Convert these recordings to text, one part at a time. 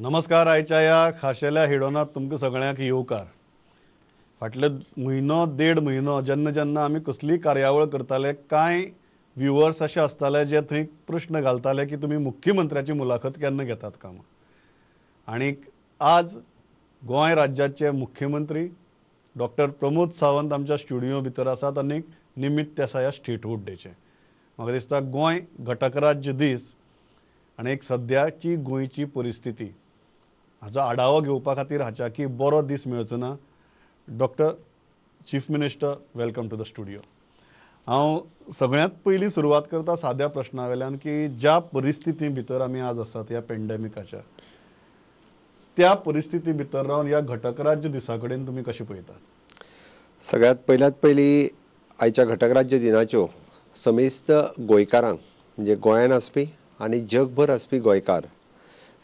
नमस्कार आयच्या या खाशेल्या हिडोनात तुमकां सगळ्यांक येवकार फाटले म्हयनो देड म्हयनो जेन्ना जेन्ना आमी कसली कार्यावळ करताले कांय व्ह्युअर्स असे आसताले जे थंय प्रश्न घालताले की तुमी मुख्यमंत्र्याची मुलाखत केन्ना घेतात काम आनीक आज गोंय राज्याचे मुख्यमंत्री डॉक्टर प्रमोद सावंत आमच्या स्टुडिओ भितर आसात आनी निमित्त असा ह्या स्टेटहूड डेचे म्हाका दिसता गोंय घटक राज्य दीस आणि एक सद्याची गोंयची परिस्थिती हाचो आढावो घेवपा खातीर की बरो दीस मेळचो ना doctor chief minister welcome to the studio हांव सगळ्यांत पयलीं सुरवात करता साद्या प्रस्ना की ज्या परिस्थिती भितर आमी आज आसात ह्या पेंडेमिकाच्या त्या परिस्थिती भितर रावन ह्या घटक राज्य दिसा कडेन तुमी कशें पळयतात सगळ्यांत पयल्यांत पयलीं आयच्या घटक राज्य दिनाच्यो समेस्त गोंयकारांक म्हणजे गोंयांत आसपी आनी जगभर आसपी गोंयकार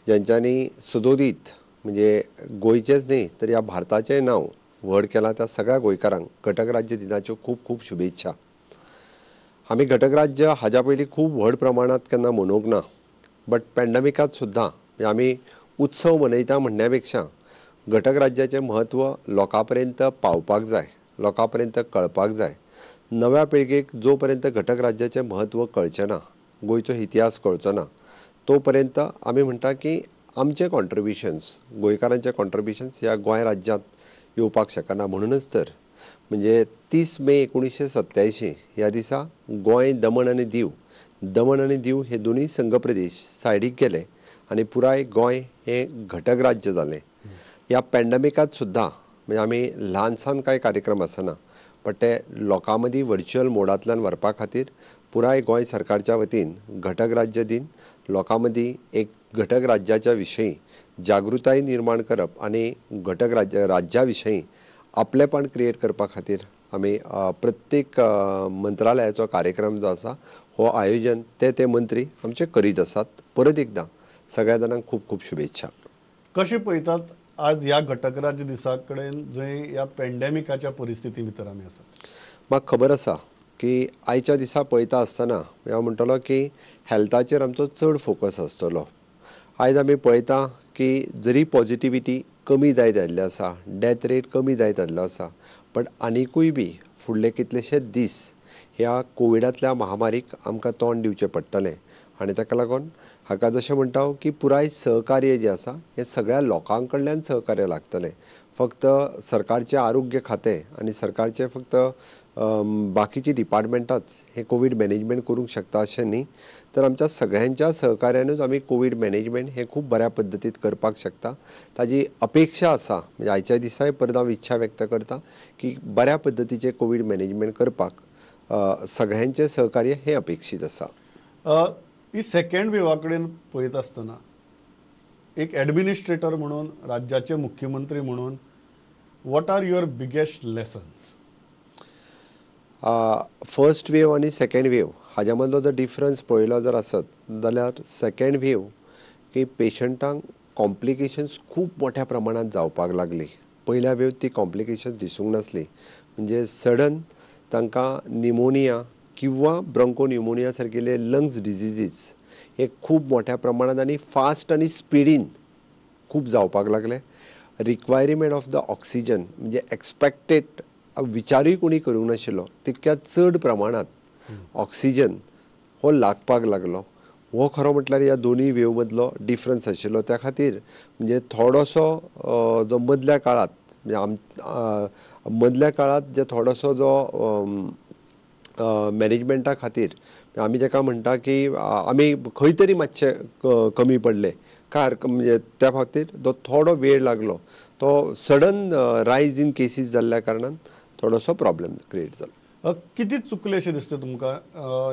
जांच्यांनी सुदोदीत म्हणजे गोयचेच न्ही तर या भारताचे नाव व्हड केला त्या सगळ्या गोंयकारांक घटक राज्य दिनाच्यो खूप खूप शुभेच्छा आम्ही घटक राज्य हाज्या पयलीं खूप व्हड प्रमाणात केन्ना मनोवंक ना बट पॅन्डमिकात सुद्दां आमी उत्सव मनयता म्हणण्या पेक्षा घटक राज्याचें म्हत्व लोकां पर्यंत पावपाक जाय लोकां पर्यंत कळपाक जाय नव्या पिळगेक जो पर्यंत घटक राज्याचे म्हत्व कळचें ना गोंयचो इतिहास कळचो ना तो पर्यंत आमी म्हणटा की आमचे कॉन्ट्रिब्युशन्स गोंयकारांचे कॉन्ट्रिब्युशन्स ह्या गोंय राज्यांत येवपाक शकना म्हणूनच तर म्हणजे तीस मे एकोणीसशे सत्त्यांयशी ह्या दिसा गोंय दमण आनी दीव दमण आनी दीव हे दोनूय संघ प्रदेश सायडीक गेले आनी पुराय गोंय हे घटक राज्य जालें ह्या पॅन्डमिकांत सुद्दां म्हणजे आमी ल्हानसान कांय कार्यक्रम आसना बट ते लोकां मदीं व्हर्च्युअल मोडांतल्यान व्हरपा खातीर पुराय गोंय सरकारच्या वतीन घटक राज्य दिन लोकांमध्ये एक घटक राज्याच्या विषयी जागृताय निर्माण करप आणि घटक राज्य राज्या आपलेपण क्रिएट करपा खातीर आम्ही प्रत्येक मंत्रालयाचा कार्यक्रम जो असा हो आयोजन ते ते मंत्री आमचे करीत असतात परत एकदा सगळ्या जाणांक खूप खूप शुभेच्छा कसे पळयतात आज ह्या घटक राज्य दिसा कडेन या ह्या पेंडेमिकाच्या परिस्थिती भितर आमी आसात म्हाका खबर असा की आयच्या दिसा पळयता आसतना हांव म्हणटलो की हेल्थाचेर आमचो चड फोकस आसतलो आयज आमी पळयता की जरी पॉझिटिव्हिटी कमी जायत आयिल्ली आसा डेथ रेट कमी जायत आयिल्लो आसा बट आनिकूय बी फुडले कितलेशेच दीस ह्या कोविडांतल्या महामारीक आमकां तोंड दिवचें पडटलें आनी ताका लागून हाका जशें म्हणटा की पुराय सहकार्य जें आसा हें सगळ्या लोकां कडल्यान सहकार्य लागतलें फक्त सरकारचें आरोग्य खातें आनी सरकारचें फक्त बाकीची डिपार्टमेंटाच हे कोविड मॅनेजमेंट करू शकता अशें न्ही तर आमच्या सगळ्यांच्या सहकार्यानूच आमी कोविड मॅनेजमेंट हे खूब बऱ्या पद्धतीत करपाक शकता ताजी अपेक्षा असा म्हणजे आयच्या दिसाय परत हांव इच्छा व्यक्त करता की बऱ्या पद्धतीचे कोविड मॅनेजमेंट करपाक सगळ्यांचें सहकार्य हे अपेक्षित असा ही सेकंड वेवा कडेन पळयत आसतना एक ॲडमिनिस्ट्रेटर म्हणून राज्याचे मुख्यमंत्री म्हणून what are your biggest lesson first wave आणि सेकंड वेव हाज्या मदलो जर डिफरन्स पळयलो जर आसत जाल्यार सेकंड वेव की पेशंटांक कॉम्प्लिकेशन्स खूप मोठ्या प्रमाणात जावपाक लागली पहिल्या वेव ती कॉम्प्लिकेशन दिसूंक नासली म्हणजे सडन तांकां निमोनिया किंवा निमोनिया सारखेले लंग्स डिजिजीस हे खूप मोठ्या प्रमाणात आणि फास्ट आणि स्पिडीन खूप जावपाक लागले रिक्वायरमेंट ऑफ द ऑक्सिजन म्हणजे एक्सपेक्टेड विचारूय कोणी करूंक नाशिल्लो तितक्या चड प्रमाणांत ऑक्सिजन हो लागपाक लागलो हो खरो म्हटल्यार ह्या दोनूय वेव मदलो डिफरन्स आशिल्लो त्या खातीर म्हणजे थोडोसो जो मदल्या काळात म्हणजे आम मदल्या काळांत जे थोडोसो जो मॅनेजमेंटा खातीर म्हणजे आमी जेका म्हणटा की आम्ही खंय तरी मातशें कमी पडले कार म्हणजे त्या खातीर जो थोडो वेळ लागलो तो सडन रायज इन केसीस जाल्ल्या कारणान थोडासा प्रॉब्लेम क्रिएट झाला किती चुकले असे दिसता तुमकां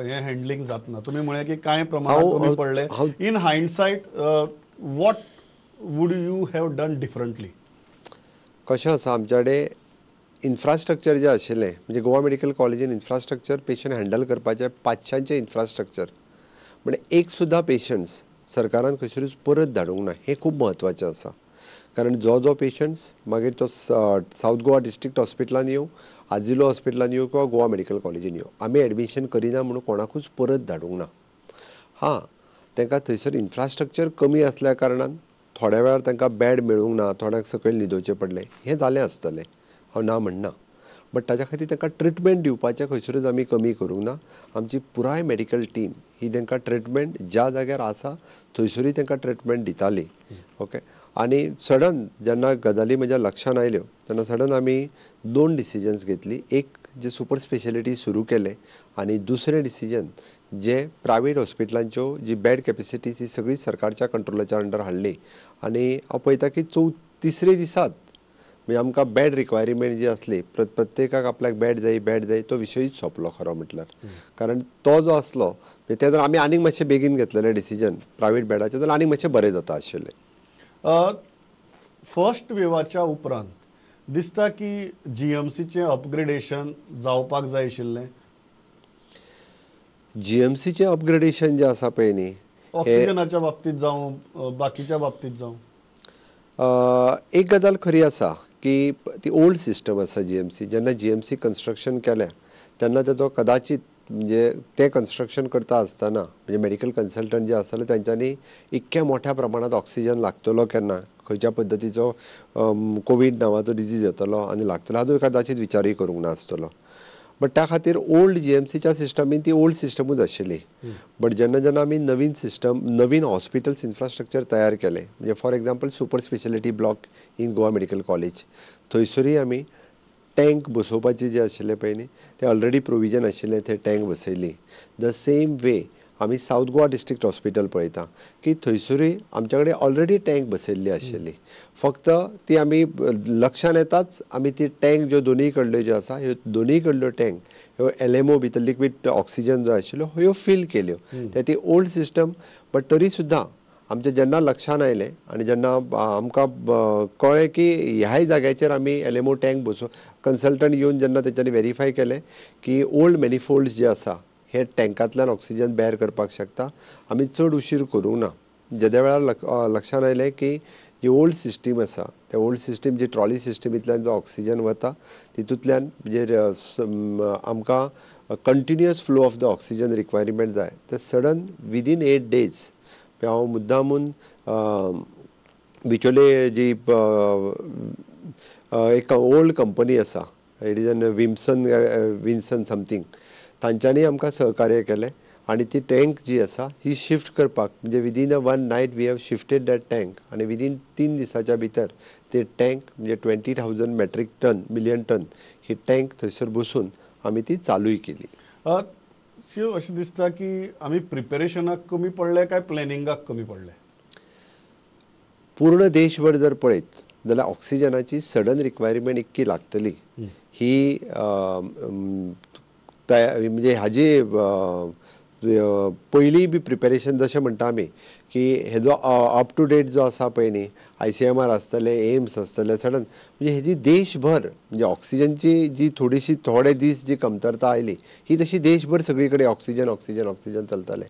हे हँडलिंग जातना तुमी म्हणे की काय प्रमाण पडले in hindsight what would you have done differently कशें आसा आमच्याकडे इन्फ्रास्ट्रक्चर जे आशिल्लें म्हणजे गोवा मेडिकल कॉलेजीन इन्फ्रास्ट्रक्चर पेशंट हँडल करपाचें पांचशांचें इन्फ्रास्ट्रक्चर म्हणजे एक सुद्दां पेशंट्स सरकारान खंयसरूच परत धाडूंक ना हे खूब म्हत्वाचें आसा कारण जो जो पेशंट्स मागीर तो साउथ गोवा डिस्ट्रिक्ट हॉस्पिटलान येवं आजिलो हॉस्पिटलान येवं किंवा गोवा मेडिकल कॉलेजीन येवं आमी एडमिशन करिना म्हणून कोणाकूच परत धाडूंक ना हां तांकां थंयसर इन्फ्रास्ट्रक्चर कमी आसल्या कारणान थोड्या वेळार तांकां बॅड मेळूंक ना थोड्यांक सकयल न्हिदोवचें पडलें हें जालें आसतलें हांव ना म्हणना बट ताच्या खातीर तांकां ट्रिटमेंट दिवपाचें खंयसरूच आमी कमी करूंक ना आमची पुराय मेडिकल टीम ही तांकां ट्रिटमेंट ज्या जाग्यार आसा थंयसरूय तांकां ट्रिटमेंट दिताली ओके आणि सडन ज्यांना गजाली म्हज्या लक्षात आयल्यो त्यांना सडन आम्ही दोन डिसिजन्स घेतली एक जे सुपर स्पेशलिटी सुरू केले आणि दुसरे डिसिजन जे प्रायव्हेट हॉस्पिटलांच्यो जी बेड कॅपेसिटीज ती सगळी सरकारच्या कंट्रोलाच्या अंडर हाडली आणि हांव पळयता की चौ तिसरे दिसात म्हणजे आमकां बेड रिक्वायरमेंट जी असली प्रत्येकाक आपल्याक बॅड जाय बॅड जाय तो विशयूच सोंपलो खरो म्हटल्यार कारण तो जो असलो ते जर आमी आनीक मातशें बेगीन घेतलेले डिसिजन प्रायव्हेट बेडाचे तर आनीक मातशें बरें जाता आशिल्लें फर्स्ट वेवाच्या उपरांत दिसता की जी अपग्रेडेशन जावपाक जाय आशिल्लें जी अपग्रेडेशन जे आसा पळय न्ही ऑक्सिजनाच्या बाबतींत जावं बाकीच्या बाबतीत जावं एक गजाल खरी आसा की ती ओल्ड सिस्टम आसा जीएमसी एम जीएमसी जेन्ना जी एम सी कन्स्ट्रक्शन तेन्ना कदाचित म्हणजे ते कन्स्ट्रक्शन करता असताना म्हणजे मेडिकल कन्सल्टंट जे असले त्यांच्यानी इतक्या मोठ्या प्रमाणात ऑक्सिजन लागतलो केन्ना खंयच्या पद्दतीचो कोवीड नांवाचो डिजीज येतलो आनी लागतलो हातूंत कदाचित विचारूय करूंक नासतलो बट त्या खातीर ओल्ड जी एम सीच्या सिस्टमीन ती ओल्ड सिस्टमूच आशिल्ली बट जेन्ना जेन्ना आमी नवीन सिस्टम नवीन हॉस्पिटल्स इन्फ्रास्ट्रक्चर तयार केलें म्हणजे for example super speciality block in Goa medical college थंयसरूय आमी टँक बसोवपाचे जे आशिल्ले पळय न्ही ते ऑलरेडी प्रोविजन आशिल्ले ते टँक बसयली द सेम वे आमी सावथ गोवा डिस्ट्रिक्ट हॉस्पिटल पळयता की थंयसरूय आमच्याकडे कडेन ऑलरेडी टँक बसयल्ली आशिल्ली फक्त ती आमी लक्षात येताच आमी ती टँक ज्यो दोन्ही कडल्यो ज्यो आसा ह्यो दोनीय कडल्यो टँक ह्यो एल एम ओ भितर लिक्वीड ऑक्सिजन जो आशिल्लो ह्यो फील केल्यो ते ती ओल्ड सिस्टम बट तरी सुद्दां आमच्या जेन्ना लक्षात आयलें आनी जेन्ना आमकां कळ्ळें की ह्याय जाग्याचेर आमी एल एम ओ टँक बसो कन्सल्टंट येऊन जेन्ना तेच्यांनी व्हेरीफाय केलें की ओल्ड मॅनिफोल्ड्स जे असा हे टँकातल्यान ऑक्सिजन बॅर करपाक शकता आम्ही चड उशीर करूंक ना जेद्या वेळार लक्षात आयलें की जी ओल्ड सिस्टीम आसा त्या ओल्ड सिस्टीम जी ट्रॉली सिस्टमींतल्यान जो ऑक्सिजन वता तितूंतल्यान म्हणजे आमकां continuous flow of the oxygen requirement जाय ते सडन विदीन एट डेज हांव मुद्दामून बिचोले जी एक ओल्ड कंपनी आसा इट इज अन विम्सन विन्सन समथींग तांच्यांनी आमकां सहकार्य केलें आणि ती टँक जी आसा ही शिफ्ट करपाक म्हणजे within a one night we have shifted that tank आणि विदीन तीन दिसाच्या भितर ते टँक म्हणजे twenty thousand metric ton million ton ही टँक थंयसर बसून आमी ती चालूय केली सीओ अशें दिसता की आमी प्रिपेरेशनाक कमी पडले काय प्लॅनिंगाक कमी पडले पूर्ण देशभर जर पळयत आपल्याला ऑक्सिजनाची सडन रिक्वायरमेंट इतकी लागतली ही म्हणजे हाजी पहिली बी प्रिपेरेशन जशें म्हणटा आमी की जो अप टू डेट जो आसा पळय न्ही आय सी एम आर आसतले एम्स आसतले सडन म्हणजे हेजी देशभर म्हणजे ऑक्सिजनची जी थोडीशी थोडे दीस जी कमतरता आयली ही तशी देशभर सगळी कडेन ऑक्सिजन ऑक्सिजन ऑक्सिजन चलतले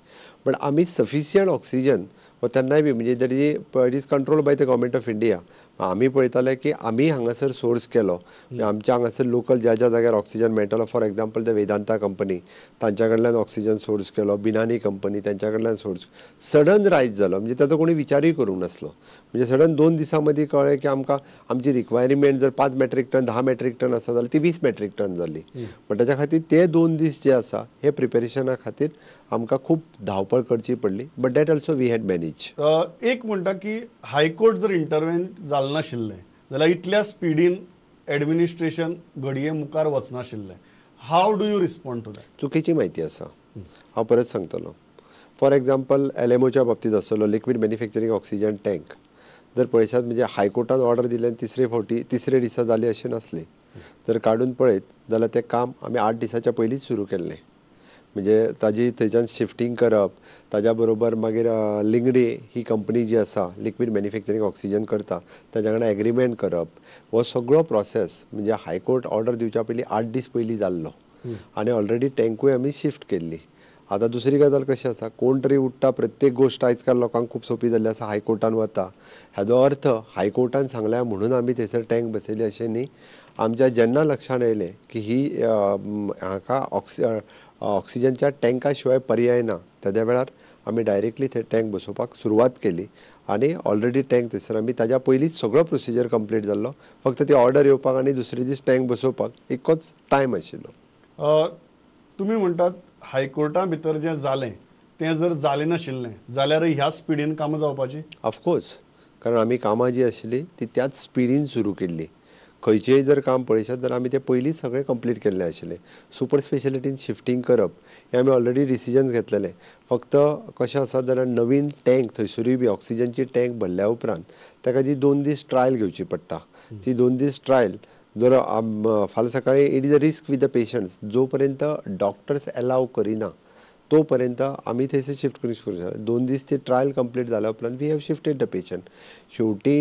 पण आमी सफिशियंट ऑक्सिजन व तेन्नाय बी म्हणजे जरी is is control by the government of India आमी पळयताले की आम्ही हांगासर सोर्स केलो आमच्या हांगासर लोकल ज्या ज्या जाग्यार ऑक्सिजन मेळटालो for example the Vedanta company तांच्या कडल्यान ऑक्सिजन सोर्स केलो बिनानी कंपनी त्यांच्या कडल्यान सोर्स सडन रायज जालो म्हणजे ताचो कोणी विचारही करूंक नसलो म्हणजे सडन दोन दिसां मदीं की आमकां आमची रिक्वायरमेंट जर पाच मेट्रीक टन दहा मॅट्रीक टन असा जाल्यार ती वीस मॅट्रीक टन झाली पण त्याच्या खातीर ते दोन दीस जे आसा हे प्रिपेरेशना खातीर आमकां खूप धावपळ करची पडली but that also we had manage एक म्हणटा की हायकोर्ट जर इंटरव्हेन झाला चलनाशिल्लें जाल्यार इतल्या स्पिडीन एडमिनिस्ट्रेशन घडये मुखार वचनाशिल्लें how do you respond to that चुकीची माहिती आसा हांव परत सांगतलो फॉर एग्जाम्पल एल एम ओच्या बाबतींत आसतलो लिक्वीड मॅन्युफॅक्चरींग ऑक्सिजन टँक जर पळयशात म्हणजे हायकोर्टान ऑर्डर दिले तिसरे फावटी तिसरे दिसा जाली अशें नासली जर काडून पळयत जाल्यार तें काम आमी आठ दिसाच्या पयलींच सुरू केल्लें म्हणजे ताजी थंयच्यान शिफ्टींग करप ताज्या बरोबर मागीर लिंगडे ही कंपनी जी आसा लिक्वीड मॅन्युफॅक्चरींग ऑक्सिजन करता ताज्या वांगडा एग्रीमेंट करप हो सगळो प्रोसेस म्हणजे हायकोर्ट ऑर्डर दिवच्या पयलीं आठ दीस पयलीं जाल्लो आनी ऑलरेडी टँकूय आमी शिफ्ट केल्ली आतां दुसरी गजाल कशी आसा कोण तरी प्रत्येक गोश्ट आयज काल लोकांक खूब सोंपी जाल्ली आसा हायकोर्टान वता हाजो अर्थ हायकोर्टान सांगल्या म्हणून आमी थंयसर टँक बसयली अशें न्ही आमच्या जेन्ना लक्षात येयलें की ही हाका ऑक्सि ऑक्सिजनच्या टँकाशिवाय पर्याय ना त्याच्या वेळार आमी डायरेक्टली थंय टँक बसोवपाक सुरवात केली आणि ऑलरेडी टँक थंयसर आमी ताज्या पयलींच सगळो प्रोसिजर कंप्लीट जाल्लो फक्त ती ऑर्डर येवपाक आनी दुसरे दीस टँक बसोवपाक इतकोच टायम आशिल्लो तुमी म्हणटात हायकोर्टा भितर जे जालें ते जर जालें नाशिल्लें जाल्यार ह्या स्पिडीन कामां जावपाची ऑफकोर्स कारण आम्ही कामां जी आशिल्ली ती त्याच स्पिडीन सुरू केल्ली खंयचेंय जर काम पळयशात जाल्यार आमी तें पयलींच सगळें कंप्लीट केल्लें आशिल्लें सुपर स्पेशलिटीन शिफ्टींग करप हें आमी ऑलरेडी डिसिजन्स घेतलेले फक्त कशें आसा जाल्यार नवीन टँक थंयसरूय बी ऑक्सिजनची टँक भरल्या उपरांत ताका जी दोन दीस ट्रायल घेवची पडटा ती दोन दीस ट्रायल जर फाल्यां सकाळीं it is a risk with the patients जो पर्यंत डॉक्टर्स एलाव करिना तोपर्यंत आम्ही थंयसर शिफ्ट करूंक सुरू झाले दोन दिवस ते ट्रायल कंप्लीट जाल्या उपरांत we have shifted the patient शेवटी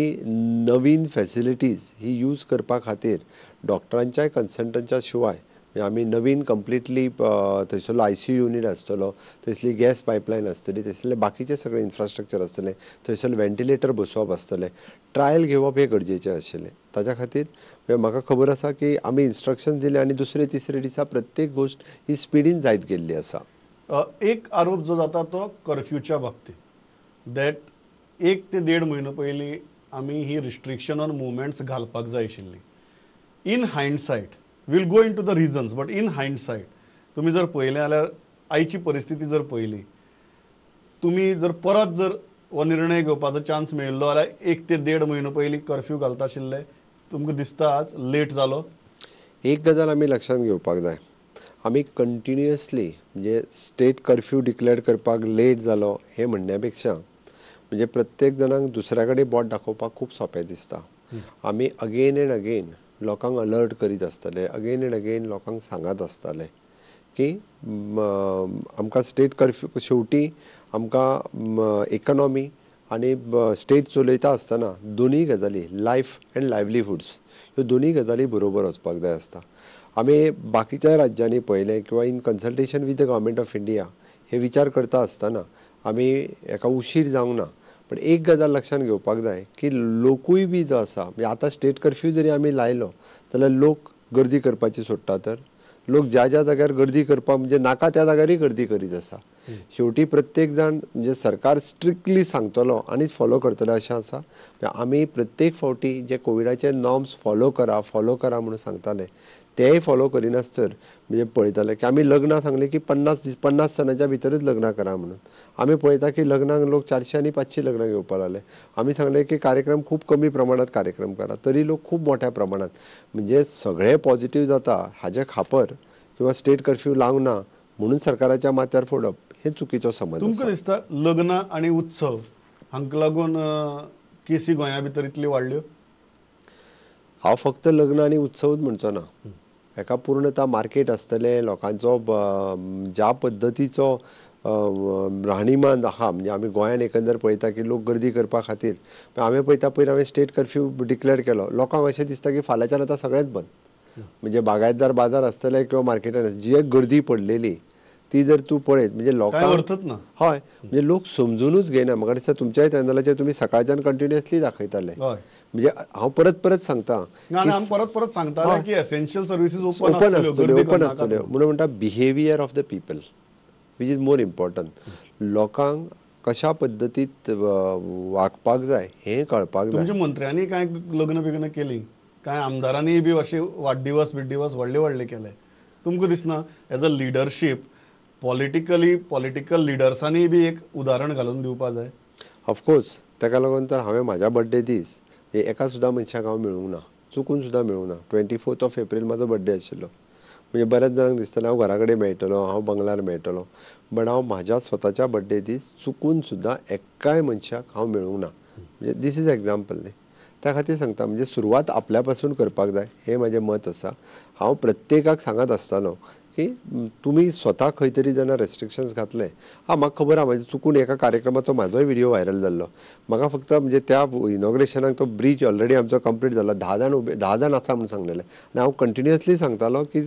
नवीन फॅसिलिटीज ही यूज करपा खातीर डॉक्टरांच्या कन्सल्टंटच्या शिवाय म्हणजे आम्ही नवीन कंप्लिटली थंयसरलो आय सी यू युनिट आसतलो थंयसली गॅस पायपलायन आसतली थंयसले बाकीचे सगळे इन्फ्रास्ट्रक्चर आसतलें थंयसर वेंटिलेटर बसोवप आसतले ट्रायल घेवप हे गरजेचे आशिल्लें ताज्या खातीर म्हाका म्हणजे खबर आसा की आमी इन्स्ट्रक्शन दिले आनी दुसरे तिसरे दिसा प्रत्येक गोश्ट ही स्पिडीन जायत गेल्ली आसा एक आरोप जो जाता तो कर्फ्यूच्या बाबतीत दॅट एक ते दीड म्हयनो पयलीं आम्ही ही रिस्ट्रिक्शन ऑन मुवमेंट्स घालपाक जाय आशिल्ली in hindsight will go in to the reasons but in hindsight तुम्ही जर पळयलें जाल्यार आयची परिस्थिती जर पळयली तुम्ही जर परत जर हो निर्णय घेवपाचो चान्स मेळिल्लो जाल्यार एक ते देड म्हयनो पयलीं कर्फ्यू घालता आशिल्ले तुमकां दिसता आज लेट जालो एक गजाल आमी लक्षांत घेवपाक जाय आमी कंटिन्युअसली म्हणजे स्टेट कर्फ्यू डिक्लेअर करपाक लेट जालो हे म्हणण्यापेक्षा म्हणजे प्रत्येक जाणांक दुसऱ्याकडे कडेन बोट दाखोवपाक खूप सोपे दिसता आम्ही अगेन एंड अगेन लोकांक अलर्ट करीत आसताले अगेन एंड अगेन लोकांक सांगत आसताले की आमकां स्टेट कर्फ्यू शेवटी आमकां इकॉनॉमी आनी स्टेट चलयता आसतना दोनूय गजाली लायफ एंड लायवलीहूड्स ह्यो दोनूय गजाली बरोबर वचपाक जाय आसता आमी बाकीच्या राज्यांनी पहिले किंवा in consultation with the government of India हे विचार करता असताना आम्ही एका उशीर जावंक ना पण एक गजाल लक्षात घेवपाक जाय की लोकूय बी जो आसा म्हणजे आतां स्टेट कर्फ्यू जरी आम्ही लायलो जाल्यार लोक गर्दी करपाची सोडटा तर लोक ज्या ज्या जाग्यार गर्दी करपाक म्हणजे नाका त्या जाग्यार गर्दी करीत आसा शेवटी प्रत्येक जाण म्हणजे सरकार स्ट्रिक्टली सांगतलो आणि फॉलो करतलो अशें आसा म्हणजे आमी प्रत्येक फावटी जे कोविडाचे नॉर्म्स फॉलो करा फॉलो करा म्हणून सांगताले तेही फॉलो तर म्हणजे पळयताले की आम्ही लग्नां सांगले की पन्नास दीस पन्नास सणाच्या भितरूच लग्नां करा म्हणून आम्ही पळयता की लग्नांक लोक चारशे आणि पाचशे लग्न घेवपाक लागले आम्ही सांगले की कार्यक्रम खूप कमी प्रमाणात कार्यक्रम करा तरी लोक खूप मोठ्या प्रमाणात म्हणजे सगळे पॉझिटिव्ह जाता हाजे खापर किंवा स्टेट कर्फ्यू लावना म्हणून सरकाराच्या माथ्यार फोडप हे चुकीचो समज तुमकां दिसता लग्न आणि उत्सव हांका लागून केसी गोंया भितर इतल्यो वाडल्यो हांव फक्त लग्न आनी उत्सवूच म्हणचो ना हेका पूर्णता मार्केट आसतलें लोकांचो ज्या पद्दतीचो राहणीमान आहा म्हणजे आमी गोंयान एकंदर पळयता की लोक गर्दी करपा खातीर हांवें पळयता पयलीं हांवें स्टेट कर्फ्यू डिक्लेर केलो लोकांक अशें दिसता की फाल्यांच्यान आतां सगळेंच बंद म्हणजे बागायतदार बाजार आसतले किंवा मार्केटान जी एक गर्दी पडलेली ती जर तूं पळयत म्हणजे लोकांक हय म्हणजे लोक समजूनच घेयना म्हाका दिसता तुमच्याय चॅनलाचेर तुमी सकाळच्यान कंटिन्युअसली दाखयताले म्हणजे हांव परत परत सांगता परत परत सांगता की एसेन्शियल सर्विसीस ओपन ओपन म्हणून म्हणटा behaviour of the people which is more important लोकांक कशा पद्धतीत वागपाक जाय हे कळपाक जाय मंत्र्यांनी काय लग्न बिग्न केली काय आमदारांनी बी असे वाढदिवस बिडदिवस व्हडले व्हडले केले तुमकां दिसना as a leadership politically political लिडर्सांनी बी एक उदाहरण घालून दिवपाक जाय ऑफकोर्स ताका लागून तर हांवें म्हाज्या बर्थडे दीस हे एका सुद्दां मनशाक हांव मेळूंक ना चुकून सुद्दां मेळूंक ना ट्वेंटी फोर्थ ऑफ एप्रील म्हाजो बर्थडे आशिल्लो म्हणजे बऱ्याच जाणांक दिसतालें हांव घरा कडेन मेळटलो हांव बंगलार मेळटलो बट हांव म्हाज्या स्वताच्या बर्थडे दीस चुकून सुद्दां एकाय मनशाक हांव मेळूंक ना म्हणजे दीस इज एग्जाम्पल न्ही त्या खातीर सांगता म्हणजे सुरवात आपल्या पासून करपाक जाय हें म्हाजें मत आसा हांव प्रत्येकाक सांगत आसतालो की तुम्ही स्वतः खंय तरी जेन्ना रेस्ट्रिक्शन्स घातले हा म्हाका खबर आहा म्हणजे चुकून एका कार्यक्रमाचो म्हाजोय व्हिडिओ व्हायरल जाल्लो म्हाका फक्त म्हणजे त्या इनॉग्रेशनाक तो ब्रीज ऑलरेडी आमचो कंप्लीट झाला धा जाण उबे धा जाण आसा म्हणून सांगलेलें आनी हांव कंटिन्युअसली सांगतालो की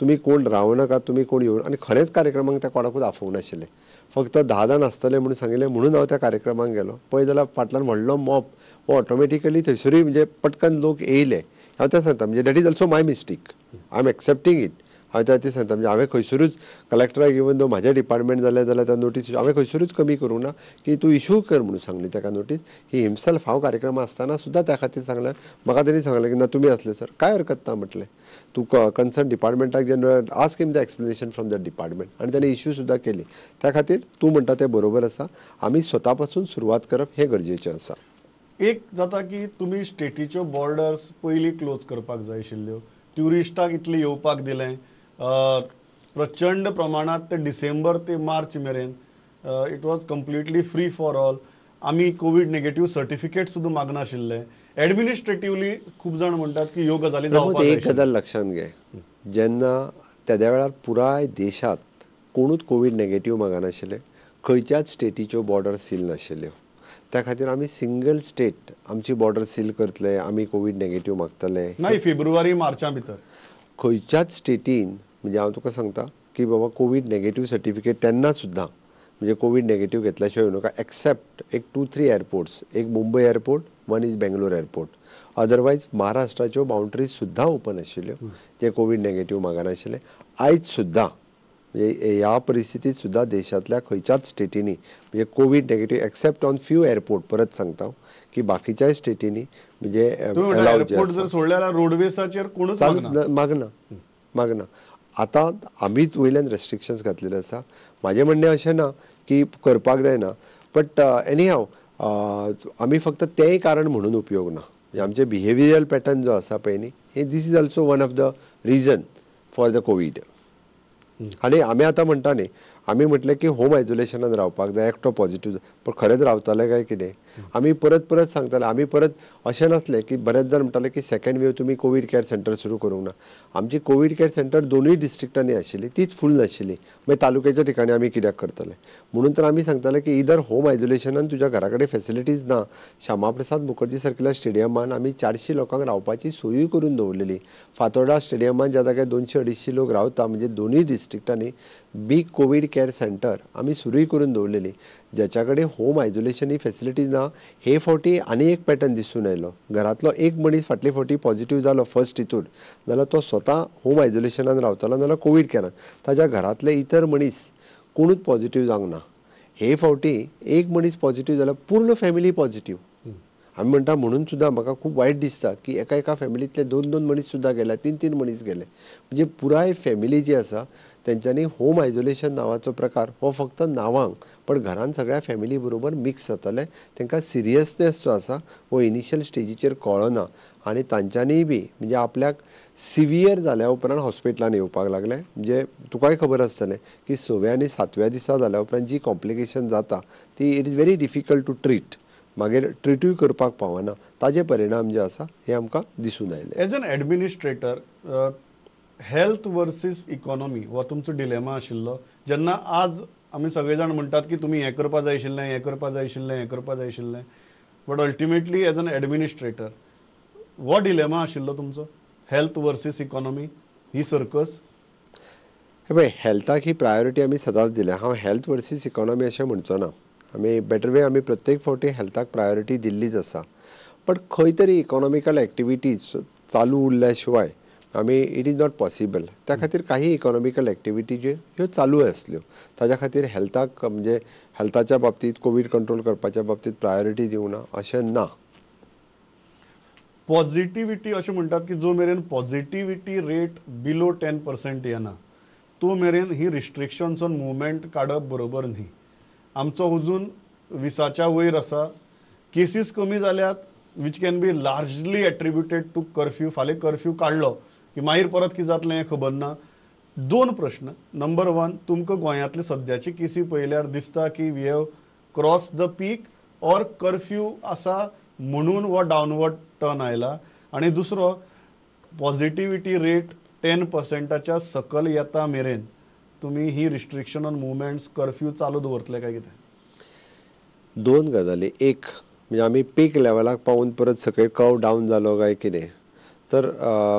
तुम्ही कोण रावं नका तुम्ही कोण येऊ आणि खरेंच कार्यक्रमाक त्या कोणाकूच आफोवंक नाशिल्लें फक्त धा जाण आसतले म्हणून सांगितले म्हणून हांव त्या कार्यक्रमाक गेलो पळय जाल्यार फाटल्यान व्हडलो मॉप हो ऑटोमॅटिकली थंयसरूय म्हणजे पटकन लोक येयले हांव तें सांगता म्हणजे that is also my mistake I am accepting it हांव त्या तें सांगता म्हणजे हांवें खंयसरूच कलेक्टराक घेवन जो म्हाजें डिपार्टमेंट जालें जाल्यार त्या नोटीस हांवें खंयसरूच कमी करूंक ना की तूं इश्यू कर म्हणून सांगली ताका नोटीस ही हिमसेल्फ हांव कार्यक्रम आसतना सुद्दां त्या खातीर सांगलें म्हाका तरी सांगलें की ना तुमी आसले सर काय हरकत ना म्हटलें तू कन्सर्न डिपार्टमेंटाक जेन्ना ask him the explanation from that department आनी ताणें इश्यू सुद्दां केली त्या खातीर तूं म्हणटा तें बरोबर आसा आमी स्वता पासून सुरवात करप हें गरजेचें आसा एक जाता की तुमी स्टेटीच्यो बॉर्डर्स पयलीं क्लोज करपाक जाय आशिल्ल्यो ट्युरिस्टाक इतलें येवपाक दिलें प्रचंड प्रमाणात ते डिसेंबर ते मार्च मेरेन it was completely free for all आम्ही कोविड नेगेटिव्ह सर्टिफिकेट सुद्धा मागनाशिल्ले एडमिनिस्ट्रेटिव्हली खूप जाण म्हणतात की ह्यो गजाली एक गजाल लक्षात घे जेन्ना त्या वेळार पुराय देशात कोणूच कोविड नेगेटिव्ह मागनाशिल्ले खंयच्याच स्टेटीच्यो बॉर्डर सील नाशिल्ल्यो त्या खातीर आम्ही सिंगल स्टेट आमची बॉर्डर सील करतले आम्ही कोविड नेगेटिव्ह मागतले नाही फेब्रुवारी मार्चा भितर खंयच्याच स्टेटीन म्हणजे हांव तुका सांगता की बाबा कोवीड नेगेटिव्ह सर्टिफिकेट तेन्ना सुद्धा म्हणजे कोवीड नेगेटिव्ह घेतल्याशिवाय नका एक्सेप्ट एक टू थ्री एअरपोर्ट्स एक Mumbai airport one is Bangalore airport otherwise महाराष्ट्राच्यो बाउंड्रीज सुद्धा ओपन आशिल्ल्यो जे कोवीड नेगेटिव्ह मागनाशिल्ले आयज सुद्धा म्हणजे ह्या परिस्थितीत सुद्धा देशातल्या खंयच्याच स्टेटींनी म्हणजे covid negative except on few airport परत सांगता हो, की बाकीच्याय स्टेटींनी म्हणजे सोडल्या रोडवेजाचेर कोणूच मागना मागना आता आम्हीच वयल्यान रेस्ट्रिक्शन्स घातलेले आसा म्हाजें म्हणणें अशें ना की करपाक जायना बट एनी हांव आमी फक्त तेंय कारण म्हणून उपयोग ना म्हणजे आमचे बिहेवियरल पॅटर्न जो आसा पळय न्ही हे this is also one of the reason for the covid आनी आमी आतां म्हणटा न्ही आमी म्हटलें की होम आयसोलेशनात रावपाक जाय एकटो पॉझिटिव्ह पण खरेंच रावताले काय कितें आम्ही परत परत सांगताले आम्ही परत अशें नसले की बरेच जण म्हणटाले की सेकंड वेव तुम्ही कोविड कॅर सेंटर सुरू करू ना आमची कोविड कॅर सेंटर दोन्ही डिस्ट्रिक्टांनी आशिल्ली तीच फुल नाशिल्ली मग म्हणजे तालुक्याच्या ठिकाणी आम्ही कित्याक करतले म्हणून तर आम्ही सांगताले की इदर होम आयसोलेशनात तुझ्या घराकडे कडेन ना श्यामाप्रसाद मुखर्जी सर्किला स्टेडियमात आम्ही चारशे लोकांक रावपाची सोयी करून दवरलेली फातोर्डा स्टेडियमात ज्या जाग्यार दोनशे अडीचशे लोक रावता म्हणजे दोन्ही डिस्ट्रिक्टांनी बीग कोविड केअर सेंटर आम्ही सुरू करून दौरलेली ज्याच्याकडे होम आयसोलेशन ही फेसिलिटी ना हे फावटी आणि एक पॅटर्न दिसून आयलो घरातलो एक मनीस फाटले फावटी पॉझिटिव्ह जालो फर्स्ट हितून जाल्यार तो स्वता होम आयसोलेशनान रावतलो जाल्यार कोविड केअरान त्याच्या घरातले इतर मनीस कोणूच पॉझिटिव्ह जावंक ना हे फावटी एक मनीस पॉझिटिव्ह जाल्यार पूर्ण फॅमिली पॉझिटिव्ह आम्ही म्हणटा म्हणून सुद्धा म्हाका खूप वाईट दिसता की एका एका फॅमिलीतले दोन दोन मनीस सुद्धा गेले तीन तीन मनीस गेले म्हणजे पुराय फॅमिली जी असा तेंच्यांनी होम आयसोलेशन नांवाचो प्रकार हो फक्त नावांक पण घरांत सगळ्या फॅमिली बरोबर मिक्स जातले तांकां सिरियसनेस जो आसा हो इनिशियल स्टेजीचेर कळना आनी तांच्यांनीय बी म्हणजे आपल्याक सिवियर जाल्या उपरांत हॉस्पिटलान येवपाक लागले म्हणजे तुकाय खबर आसतलें की सव्या आनी सातव्या दिसा जाल्या उपरांत जी कॉम्प्लिकेशन जाता ती it is very difficult to treat मागीर ट्रिटूय करपाक पावना ताजे परिणाम जे आसा हे आमकां दिसून आयले as an administrator health versus economy हो तुमचो डिलेमा आशिल्लो जेन्ना आज आमी सगळे जाण म्हणटात की तुमी हें करपा जाय आशिल्लें हें करपा जाय आशिल्लें हें करपा जाय आशिल्लें but ultimately as an administrator हो डिलेमा आशिल्लो तुमचो हेल्थ वर्सीस इकॉनॉमी ही सर्कस हे पळय हेल्थाक ही प्रायोरिटी आमी सदांच दिल्या हांव हेल्थ वर्सीस इकॉनॉमी अशें म्हणचो ना आमी बेटर वे आमी प्रत्येक फावटी हेल्थाक प्रायोरिटी दिल्लीच आसा बट खंय तरी इकॉनॉमिकल एक्टिविटीज चालू उरल्या शिवाय आमी इट इज नॉट पॉसिबल त्या खातीर काही इकॉनॉमिकल एक्टिविटी ज्यो ह्यो चालू आसल्यो ताज्या खातीर हेल्थाक म्हणजे हेल्थाच्या बाबतीत कोविड कंट्रोल करपाच्या बाबतीत प्रायोरिटी दिवं ना अशें ना पॉझिटिव्हिटी अशें म्हणटात की जो मेरेन positivity rate below ten percent येना तो मेरेन ही ऑन मुवमेंट काडप बरोबर न्ही आमचो अजून विसाच्या वयर आसा केसीस कमी जाल्यात which can be largely attributed to curfew फाल्यां कर्फ्यू काडलो की मागीर परत कितें जातलें हें खबर ना दोन प्रश्न नंबर वन तुमकां गोंयांतले सध्याचे केसी पळयल्यार दिसता की we have cross the peak or curfew आसा म्हणून व डावनवर्ड टर्न आयला आनी दुसरो पॉझिटिव्हिटी रेट टेन पर्सेंटाच्या सकल येता मेरेन तुम्ही ही रिस्ट्रिक्शन ऑन मुवमेंट्स कर्फ्यू चालू दवरतले काय कितें दोन गजाली एक म्हणजे आमी पीक लेवलाक पावून परत सकयल कव डावन जालो काय कितें तर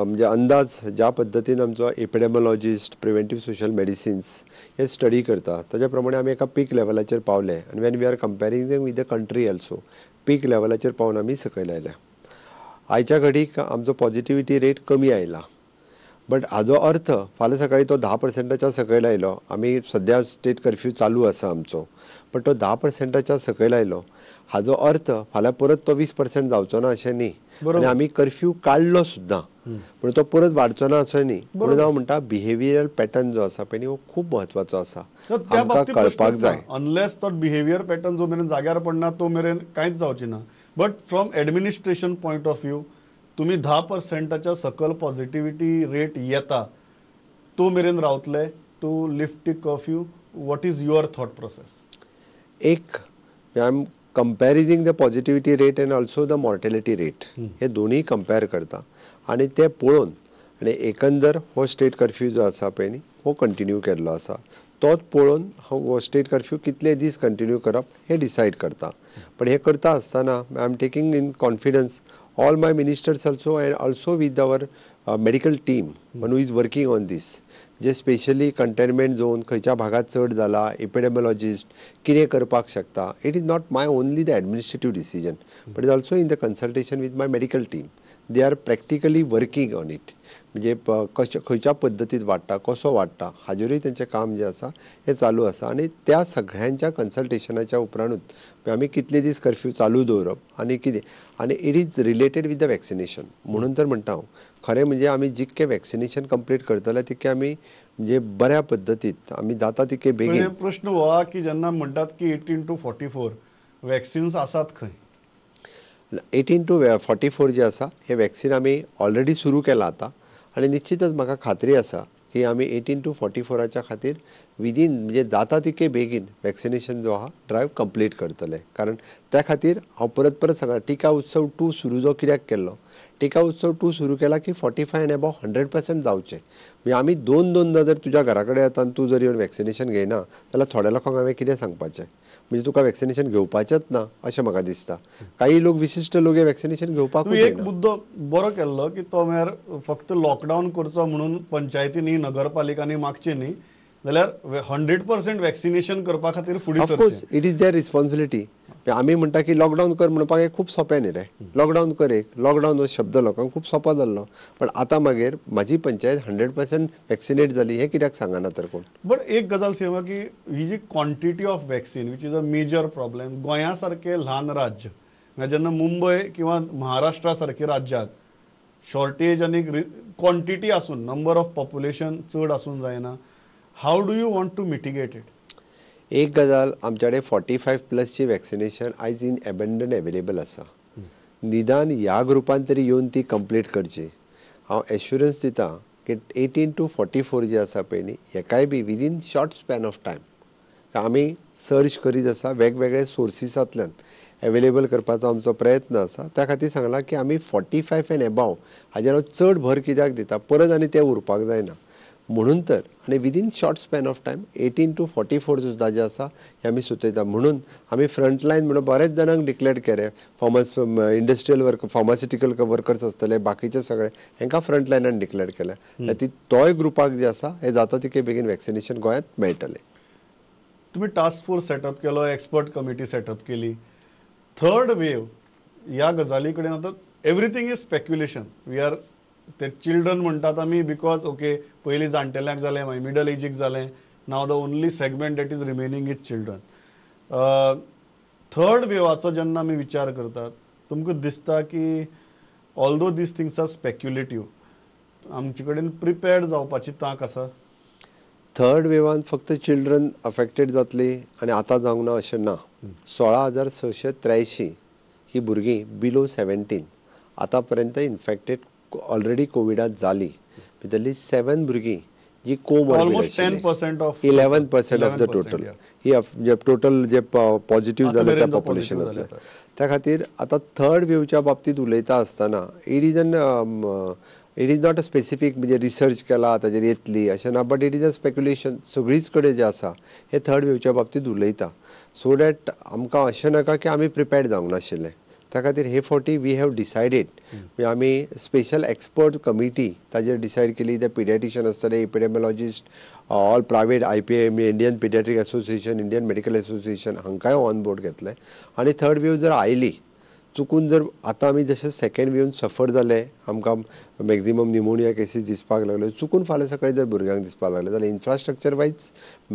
म्हणजे अंदाज ज्या पद्दतीन आमचो एपिडेमॉलॉजिस्ट प्रिव्हेंटिव्ह सोशल मेडिसिन्स हे स्टडी करता त्याच्याप्रमाणे प्रमाणे एका पीक लेवलाचेर पावले आणि when we are comparing with the country also peak लेवलाचेर पावन आम्ही सकयल आयल्या आयच्या घडीक आमचो पॉझिटिव्हिटी रेट कमी आयला बट हाजो अर्थ फाल्यां सकाळी तो धा पर्सेंटाच्या सकयल आयलो आमी सद्या स्टेट कर्फ्यू चालू आसा आमचो बट तो धा पर्सेंटाच्या सकयल आयलो हाजो अर्थ फाल्यां परत तो वीस पर्सेंट जावचो ना अशें न्ही आनी आमी कर्फ्यू काडलो सुद्दां पूण तो परत वाडचो ना असो न्ही म्हणून हांव म्हणटा बिहेवियरल पॅटर्न जो आसा पळय न्ही हो खूब म्हत्वाचो आसा कळपाक जाय अनलेस तो बिहेवियर पॅटर्न जो मेरेन जाग्यार पडना तो मेरेन कांयच जावची ना but from administration point of view तुमी धा पर्सेंटाच्या सकल पॉझिटिव्हिटी रेट येता तो मेरेन रावतले to lift curfew what is your thought process एक comparing the positivity rate and also the mortality rate हे दोन्ही कंपेर करता आणि ते पळोवन आणि एकंदर हो स्टेट कर्फ्यू जो आसा पळय न्ही हो कंटिन्यू केल्लो असा तोच पळोवन हांव हो स्टेट हो कर्फ्यू कितले दीस कंटिन्यू करप हे डिसायड करता पण हे करता असताना I am taking in confidence all my ministers also and also with our medical team who is working on these जे स्पेशली कंटेनमेंट झोन खंयच्या भागात चड जाला एपिडेमोलॉजिस्ट कितें करपाक शकता it is not my only the administrative decision but is also in the consultation with my medical team they are practically working on it म्हणजे कश खंयच्या पद्दतीत वाडटा कसो वाडटा हाजेरूय तेंचें काम जें आसा हें चालू आसा आनी त्या सगळ्यांच्या कन्सल्टेशनाच्या उपरांतूच आमी कितले दीस कर्फ्यू चालू दवरप आनी कितें आनी it is related with the vaccination म्हणून तर म्हणटा हांव खरें म्हणजे आमी जितकें वॅक्सिनेशन कंप्लीट करतले तितके आमी म्हणजे बऱ्या पद्दतीत आमी जाता तितके बेगीन प्रश्न हो की जेन्ना म्हणटात की eighteen to forty four vaccines आसात खंय एटीन टू फॉर्टी फोर जे आसा हे वॅक्सीन आमी ऑलरेडी सुरू केलां आतां आणि निश्चितच म्हाका खात्री आसा की आमी एटीन टू फोर्टी फोराच्या खातीर विदीन म्हणजे जाता तितके बेगीन वॅक्सिनेशन जो आहा ड्रायव्ह कंप्लीट करतले कारण त्या खातीर हांव परत परत सांगता टिका उत्सव टू सुरू जो कित्याक केल्लो टिका उत्सव टू सुरू केला की forty five above hundred percent जावचे म्हणजे आमी दोन दोनदा जर तुझ्या घराकडे कडेन येता तूं जर येऊन वॅक्सिनेशन घेयना जाल्यार थोड्या लोकांक हांवें कितें सांगपाचें म्हणजे तुका वॅक्सिनेशन घेवपाचेंच ना अशें म्हाका दिसता काही लोक विशिश्ट लोक हे वॅक्सिनेशन घेवपाक एक मुद्दो बरो केल्लो की तो म्हळ्यार फक्त लॉकडावन करचो म्हणून पंचायतींनी नगरपालिकांनी मागचे न्ही जाल्यार हंड्रेड पर्सेंट वॅक्सिनेशन करपा खातीर फुडें इट इज देअर रिस्पॉन्सिबिलिटी आमी म्हणटा की लॉकडावन कर म्हणपाक हें खूब सोंपें न्ही रे लॉकडावन कर एक लॉकडावन हो शब्द लोकांक खूब सोंपो जाल्लो पण आतां मागीर म्हाजी पंचायत हंड्रेड पर्सेंट वॅक्सिनेट जाली हें कित्याक सांगना तर कोण बट एक गजाल सेवा की ही जी quantity of vaccine which is a major problem गोंया सारकें ल्हान राज्य म्हणजे जेन्ना मुंबय किंवा महाराष्ट्रा सारके राज्यांत शॉर्टेज आनी क्वॉन्टिटी आसून नंबर ऑफ पॉप्युलेशन चड आसून जायना how do you want to mitigate एक गजाल आमच्याकडे फॉर्टी फायव्ह प्लसची वॅक्सिनेशन आयज इन एबंडन अवेलेबल असा निदान ह्या ग्रुपान तरी येऊन ती कंप्लीट करची हांव एश्युरन्स दितां की एटीन टू फॉर्टी फोर जे आसा पळय न्ही हेकाय बी within short span of time आमी सर्च करीत आसा वेगवेगळे सोर्सीसांतल्यान अवेलेबल करपाचो आमचो प्रयत्न आसा त्या खातीर सांगला की आमी फॉर्टी फायव्ह एंड एबाव हाजेर हांव चड भर कित्याक दिता परत आनी तें उरपाक जायना म्हणून तर आणि within short span of time eighteen to forty four सुद्दां जे आसा हे आम्ही सुचयता म्हणून आम्ही फ्रंट म्हणून बऱ्याच जाणांक डिक्लेअर केले farms industrial work pharmaceutical workers आसतले बाकीचे सगळे हेंकां फ्रंट लायनान डिक्लेर केले ती तोय ग्रुपाक जे असा हे जाता तिके बेगीन वॅक्सिनेशन गोयात मेळटलें तुम्ही टास्क फोर्स सेटअप केलो एक्सपर्ट कमिटी सेटअप केली थर्ड वेव ह्या गजाली कडेन आतां इज स्पेक्युलेशन वी आर ते चिल्ड्रन म्हणतात आम्ही बिकॉज ओके पहिली जाण्टेल्यांक जालें मागीर मिडल एजीक जालें now the only segment that is remaining is children third वेवाचो जेन्ना आमी विचार करतात तुमकां दिसता की although these things are speculative आमचे कडेन प्रिपेर्ड जावपाची तांक आसा थर्ड वेवान फक्त चिल्ड्रन अफेक्टेड जातली आनी आतां जावंक ना अशें ना सोळा हजार सशे त्र्यांयशीं ही भुरगीं बिलो सेवेंटीन आतां पर्यंत इन्फेक्टेड ऑलरेडी कोविडात झाली भितरली सेवन भुरगीं जी comorbid of eleven percent of the total ही टोटल जे पॉझिटिव्ह झाले त्या पॉप्युलेशनातले त्या खातीर आता थर्ड वेवच्या बाबतीत उलयता असताना it is an it is not a specific म्हणजे रिसर्च केला ताचेर येतली अशें ना but it is a speculation सगळीच कडेन जे आसा हे थर्ड वेवच्या बाबतींत उलयता सो डॅट आमकां अशें नाका की आमी प्रिपेर्ड जावंक नाशिल्ले त्या खातीर हे फावटी वी हॅव डिसायडेड आमी स्पेशल एक्सपर्ट कमिटी ताजेर डिसायड केली ते पिडियाटिशन आसतले epidemiologist all private I P M Indian pediatric association Indian medical association हांकांय ऑन बोर्ड घेतले आनी थर्ड वेव जर आयली चुकून जर आता आमी जशें सेकेंड वेव सफर झाले आमकां मॅक्झिमम निमोनिया केसीस दिसपाक लागल्यो चुकून फाल्यां सकाळी जर भुरग्यांक दिसपाक लागले जाल्यार इन्फ्रास्ट्रक्चर वायज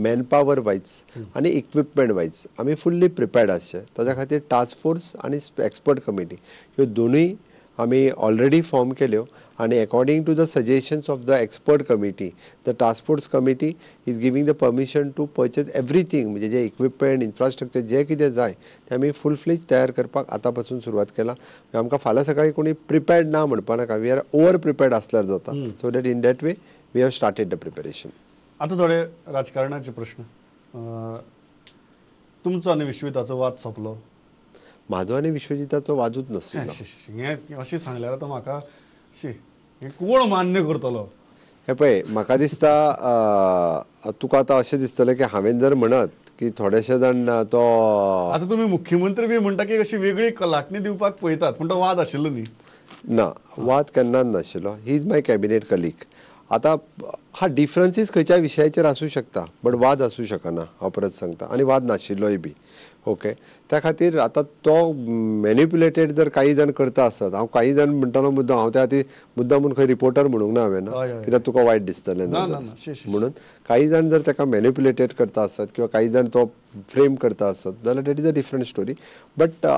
मॅन वायज आनी इक्विपमेंट वायज आमी फुल्ली प्रिपेर्ड आसचे ताज्या खातीर टास्क फोर्स आनी एक्सपर्ट कमिटी ह्यो दोनूय आमी ऑलरेडी फॉर्म केले हो. आणि according to the suggestions of the expert committee the task committee is giving the permission to purchase everything म्हणजे जे इक्विपमेंट इन्फ्रास्ट्रक्चर जे किती जाय ते आम्ही फूल फ्लेज तयार करपाक आतापासून पासून सुरवात केला म्हणजे आमकां फाल्यां सकाळी कोणी प्रिपेर्ड ना म्हणपा नाका वी आर ओवर प्रिपेर्ड आसल्यार जाता so that in that way we have started the preparation आता थोडे राजकारणाचे प्रश्न तुमचो आणि विश्वविताचो वाद सोंपलो म्हाजो आनी विश्वजिताचो वाजूच नाशिल्लो अशी अशें सांगल्यार आतां म्हाका शी कोण मान्य करतलो हे पळय म्हाका दिसता तुका आतां अशें दिसतलें की हांवें जर म्हणत की थोडेशे जाण तो आता तुम्ही मुख्यमंत्री बी म्हणता की अशी वेगळी कलाटणी दिवपाक पळयतात पूण तो वाद आशिल्लो न्ही ना वाद केन्नाच नाशिल्लो he is my cabinet colleague आता हा डिफरन्सीस खंयच्या विशयाचेर आसूं शकता बट वाद आसूं शकना हांव परत सांगता आनी वाद नाशिल्लोय बी ओके त्या खातीर आतां तो मॅन्युप्युलेटेड जर काही जाण करता आसत हांव काही जाण म्हणटालो मुद्दा हांव त्या खातीर मुद्दा म्हणून खंय रिपोर्टर म्हणूंक ना हांवें कित्याक तुका वायट दिसतलें म्हणून काही जाण जर ताका मॅन्युप्युलेटेड करता आसत किंवा काही जाण तो फ्रेम करता आसत जाल्यार that is a different story but uh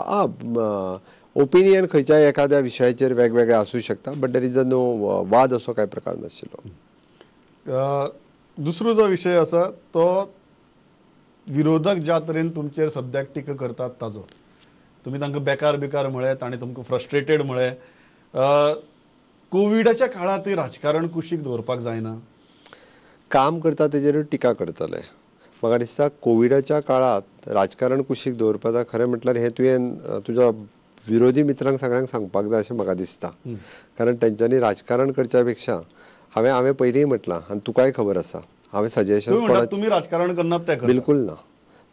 opinion खंयच्याय एखाद्या विशयाचेर वेगवेगळे असू शकता but there is a no वाद असो काय प्रकार नाशिल्लो दुसरो जो विशय आसा तो विरोधक ज्या तरेन तुमचेर सद्याक टीका करतात ताजो तुम्ही तांकां बेकार बेकार म्हळे ताणें तुमकां फ्रस्ट्रेटेड म्हळे कोविडाच्या काळांत राजकारण कुशीक दवरपाक जायना काम करता तेजेर टिका करतले म्हाका दिसता कोविडाच्या काळांत राजकारण कुशीक दवरपाक खरें म्हटल्यार हें तुवें तुज्या विरोधी मित्रांक सगळ्यांक सांगपाक जाय अशें म्हाका दिसता कारण तेंच्यांनी राजकारण करच्या पेक्षा हांवें हांवें पयलींय म्हटलां आनी तुकाय खबर आसा हांवें सजेशन तुमी राजकारण करनात ते बिलकूल ना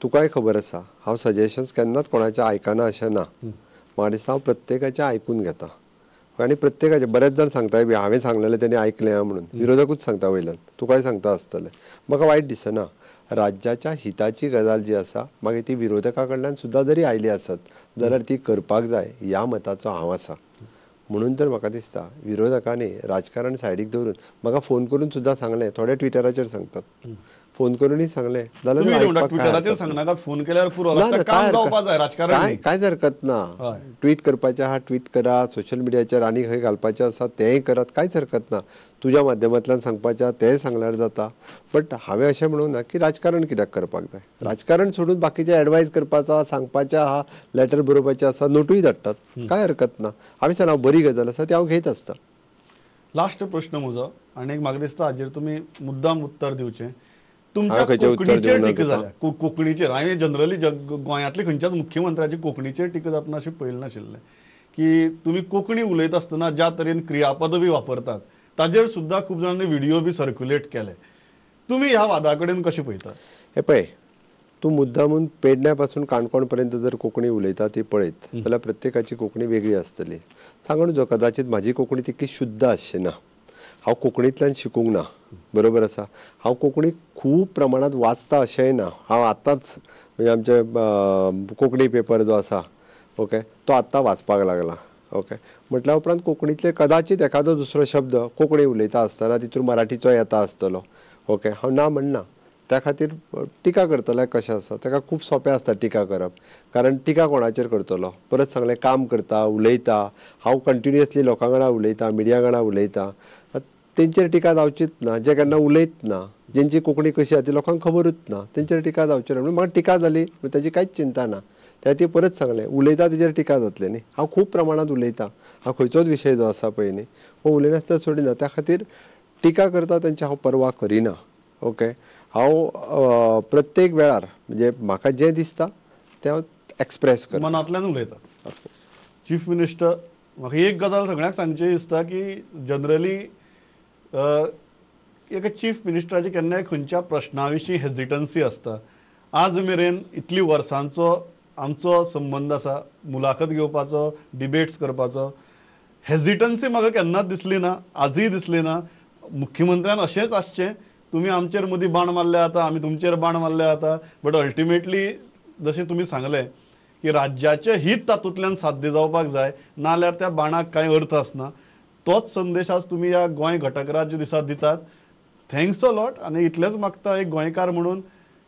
तुकाय खबर आसा हांव सजेशन्स केन्नाच कोणाचें आयकना अशें ना म्हाका दिसता हांव प्रत्येकाचें आयकून घेता आनी प्रत्येकाचे बरेच जण सांगताय बी हांवें सांगलेलें तेणी आयकलें म्हणून विरोधकूच सांगता वयल्यान तुकाय सांगता आसतलें म्हाका वायट दिसना राज्याच्या हिताची गजाल जी असा मागीर ती विरोधका कडल्यान जरी आयली आसत जाल्यार ती करपाक जाय या मताचो हांव आसा म्हणून तर म्हाका दिसता विरोधकांनी राजकारण सायडीक दवरून म्हाका फोन करून सुद्दां सांगलें थोड्या ट्विटराचेर सांगतात फोन करूनही सांगले जाल्यार फोन हरकत ना ट्वीट करपाचें आहात ट्वीट करात सोशल मिडियाचेर आनी खंय घालपाचें आसा तेंय करात कांयच हरकत ना तुझ्या माध्यमांतल्यान सांगपाच्या तेंय सांगल्यार जाता बट हांवें अशें म्हणूंक ना की राजकारण कित्याक करपाक जाय राजकारण सोडून बाकीचे एडवायज करपाचो आहा सांगपाचें आहा लॅटर बरोवपाचें आसा नोटूय धाडटात कांय हरकत ना हांवें हांव बरी गजाल आसा ती हांव घेत आसता लास्ट प्रश्न म्हजो आनी म्हाका दिसता हाजेर तुमी मुद्दाम उत्तर दिवचें तुमच्या कोंकणीचेर टिका जाल्या कोंकणीचेर हांवें जनरली गोंयांतले खंयच्याच मुख्यमंत्र्याची कोंकणीचेर टिका जातना अशें पळयलें नाशिल्लें की तुमी कोंकणी उलयता आसतना ज्या तरेन क्रियापदवी वापरतात ताजेर सुद्धा खूप जणांनी व्हिडिओ बी सर्क्युलेट केले तुम्ही ह्या वादा कडेन कशें हे पळय तू मुद्दामून पेडण्या पासून काणकोण पर्यंत जर कोकणी उलयता ती पळयत जाल्यार प्रत्येकाची कोकणी वेगळी आसतली सांगण जो कदाचित म्हाजी कोकणी तितकी शुद्ध आसची ना हांव कोंकणींतल्यान शिकूंक ना बरोबर आसा हांव कोकणी खूब प्रमाणांत वाचता अशेंय ना हांव आतांच म्हणजे आमचे कोंकणी पेपर जो आसा ओके तो आतां वाचपाक लागला ओके म्हटल्या उपरांत कोंकणीतले कदाचित एखादो दुसरो शब्द कोंकणी उलयता आसतना तितून मराठीचो येता आसतलो ओके हांव ना म्हणना त्या खातीर टिका करतले कशें आसा ताका खूब सोंपें आसता टिका करप कारण टिका कोणाचेर करतलो परत सांगलें काम करता उलयता हांव कंटिन्युअसली लोकां वांगडा उलयता मिडिया वांगडा उलयता तेंचेर टिका जावचीच ना जे केन्ना उलयत ना जेंची कोंकणी कशी आसा ती लोकांक खबरूच ना तेंचेर टिका जावची ना म्हणून म्हाका टिका जाली त्याची ताची कांयच चिंता ना त्या ती परत सांगलें उलयता तेजेर टिका जातले न्ही हांव खूब प्रमाणांत उलयतां हा खंयचोच विशय जो आसा पळय न्ही हो उलयनासतना ना त्या खातीर टिका करता तेंची हांव पर्वा करिना ओके हांव प्रत्येक वेळार म्हणजे म्हाका जें दिसता तें हांव एक्सप्रेस कर मनांतल्यान उलयता चीफ मिनिस्टर म्हाका एक गजाल सगळ्यांक सांगची दिसता की जनरली एक चीफ मिनिस्टराची केन्नाय खंयच्या प्रस्ना विशीं हेजिटन्सी आसता आज मेरेन इतली वर्सांचो आमचो संबंध आसा मुलाखत घेवपाचो डिबेट्स करपाचो हेजिटन्सी म्हाका केन्नाच दिसली ना आजूय दिसली ना मुख्यमंत्र्यान अशेंच आसचें तुमी आमचेर मदीं बाण मारले जाता आमी तुमचेर बाण मारले जाता बट अल्टिमेटली जशें तुमी सांगलें की राज्याचें हीत तातूंतल्यान साध्य जावपाक जाय नाल्यार त्या बाणाक कांय अर्थ आसना तोच संदेश आज तुमी ह्या गोंय घटक राज्य दिसा दितात थँक्स अ लॉट आनी इतलेंच मागता एक गोंयकार म्हणून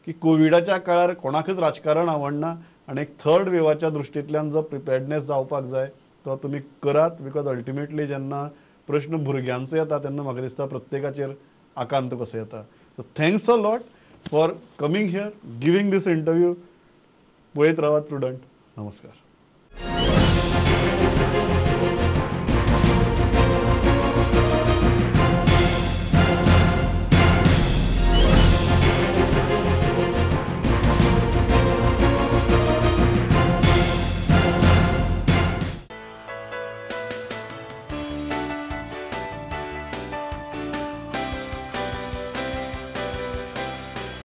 की कोविडाच्या काळार कोणाकच राजकारण आवडना आणि एक थर्ड वेव्हाच्या दृश्टींतल्यान जो प्रिपेअर्डनेस जावपाक जाय तो तुम्ही करात बिकॉज अल्टिमेटली जेव्हा प्रश्न भुरग्यांचो येता त्यांना म्हाका दिसता प्रत्येकाचेर आकांत कसो येता so thanks a lot for coming here giving this interview पळयत रावात प्रुडंट नमस्कार